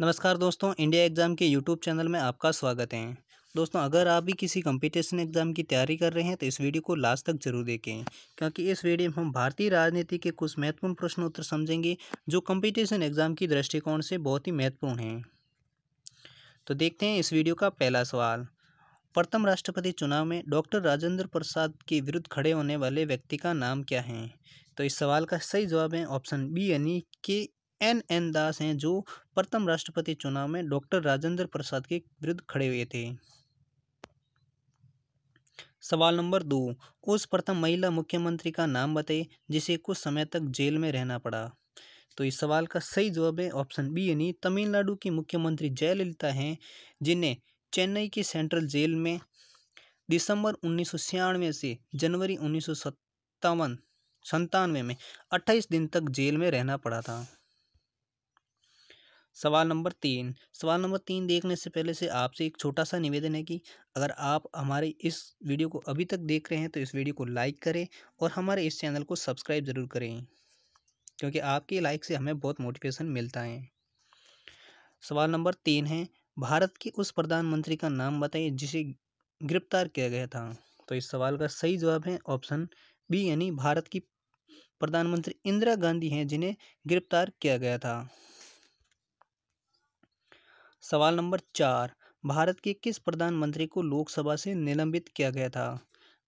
नमस्कार दोस्तों India exam के यूट्यूब चैनल में आपका स्वागत है दोस्तों अगर आप भी किसी कंपटीशन एग्ज़ाम की तैयारी कर रहे हैं तो इस वीडियो को लास्ट तक जरूर देखें क्योंकि इस वीडियो में हम भारतीय राजनीति के कुछ महत्वपूर्ण प्रश्न उत्तर समझेंगे जो कंपटीशन एग्ज़ाम की दृष्टिकोण से बहुत ही महत्वपूर्ण हैं तो देखते हैं इस वीडियो का पहला सवाल प्रथम राष्ट्रपति चुनाव में डॉक्टर राजेंद्र प्रसाद के विरुद्ध खड़े होने वाले व्यक्ति का नाम क्या है तो इस सवाल का सही जवाब है ऑप्शन बी यानी के एन एन दास हैं जो प्रथम राष्ट्रपति चुनाव में डॉक्टर राजेंद्र प्रसाद के विरुद्ध खड़े हुए थे सवाल नंबर दो उस प्रथम महिला मुख्यमंत्री का नाम बताइए जिसे कुछ समय तक जेल में रहना पड़ा तो इस सवाल का सही जवाब है ऑप्शन बी यानी तमिलनाडु की मुख्यमंत्री जयललिता हैं जिन्हें चेन्नई की सेंट्रल जेल में दिसंबर उन्नीस से जनवरी उन्नीस सौ संतानवे में अट्ठाईस दिन तक जेल में रहना पड़ा था सवाल नंबर तीन सवाल नंबर तीन देखने से पहले से आपसे एक छोटा सा निवेदन है कि अगर आप हमारे इस वीडियो को अभी तक देख रहे हैं तो इस वीडियो को लाइक करें और हमारे इस चैनल को सब्सक्राइब ज़रूर करें क्योंकि आपके लाइक से हमें बहुत मोटिवेशन मिलता है सवाल नंबर तीन है भारत के उस प्रधानमंत्री का नाम बताइए जिसे गिरफ्तार किया गया था तो इस सवाल का सही जवाब है ऑप्शन बी यानी भारत की प्रधानमंत्री इंदिरा गांधी हैं जिन्हें गिरफ्तार किया गया था सवाल नंबर चार भारत के किस प्रधानमंत्री को लोकसभा से निलंबित किया गया था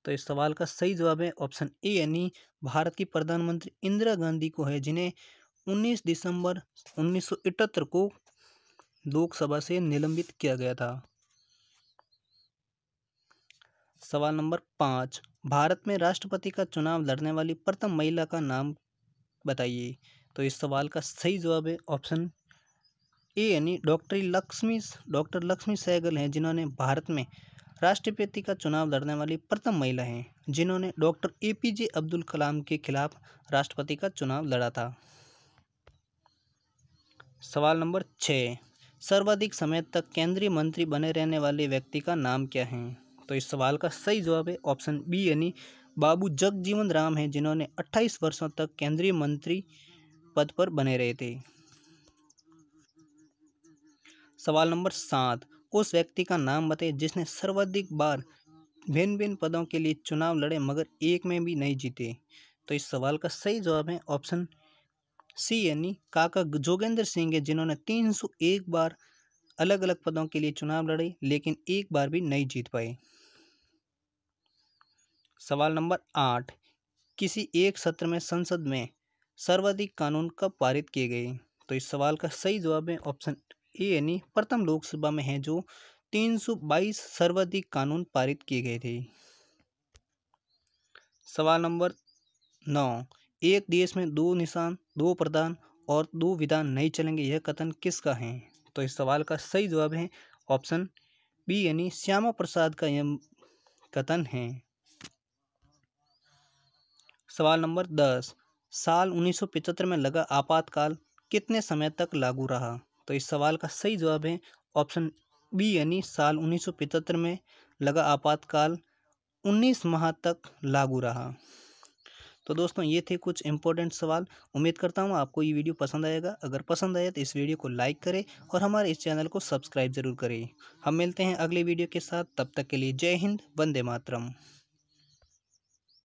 तो इस सवाल का सही जवाब है ऑप्शन ए यानी भारत की प्रधानमंत्री इंदिरा गांधी को है जिन्हें 19 दिसंबर उन्नीस को लोकसभा से निलंबित किया गया था सवाल नंबर पाँच भारत में राष्ट्रपति का चुनाव लड़ने वाली प्रथम महिला का नाम बताइए तो इस सवाल का सही जवाब है ऑप्शन ए यानी डॉक्टर लक्ष्मी डॉक्टर लक्ष्मी सहगल हैं जिन्होंने भारत में राष्ट्रपति का चुनाव लड़ने वाली प्रथम महिला हैं जिन्होंने doctor A P J Abdul Kalam के खिलाफ राष्ट्रपति का चुनाव लड़ा था सवाल नंबर छः सर्वाधिक समय तक केंद्रीय मंत्री बने रहने वाले व्यक्ति का नाम क्या है तो इस सवाल का सही जवाब है ऑप्शन बी यानी बाबू जगजीवन राम हैं जिन्होंने 28 वर्षों तक केंद्रीय मंत्री पद पर बने रहे थे सवाल नंबर सात उस व्यक्ति का नाम बताइए जिसने सर्वाधिक बार भिन्न भिन्न पदों के लिए चुनाव लड़े मगर एक में भी नहीं जीते तो इस सवाल का सही जवाब है ऑप्शन सी यानी काका जोगेंद्र सिंह है जिन्होंने तीन सौ एक बार अलग अलग पदों के लिए चुनाव लड़े लेकिन एक बार भी नहीं जीत पाए सवाल नंबर आठ किसी एक सत्र में संसद में सर्वाधिक कानून कब पारित किए गए तो इस सवाल का सही जवाब है ऑप्शन ए यानी प्रथम लोकसभा में है जो 322 सर्वाधिक कानून पारित किए गए थे सवाल नंबर नौ एक देश में दो निशान दो प्रधान और दो विधान नहीं चलेंगे यह कथन किसका है तो इस सवाल का सही जवाब है ऑप्शन बी यानी श्यामा प्रसाद का यह कथन है सवाल नंबर दस साल 1975 में लगा आपातकाल कितने समय तक लागू रहा तो इस सवाल का सही जवाब है ऑप्शन बी यानी साल उन्नीस में लगा आपातकाल 19 माह तक लागू रहा तो दोस्तों ये थे कुछ इम्पोर्टेंट सवाल उम्मीद करता हूँ आपको ये वीडियो पसंद आएगा अगर पसंद आया तो इस वीडियो को लाइक करें और हमारे इस चैनल को सब्सक्राइब ज़रूर करें हम मिलते हैं अगले वीडियो के साथ तब तक के लिए जय हिंद वंदे मातरम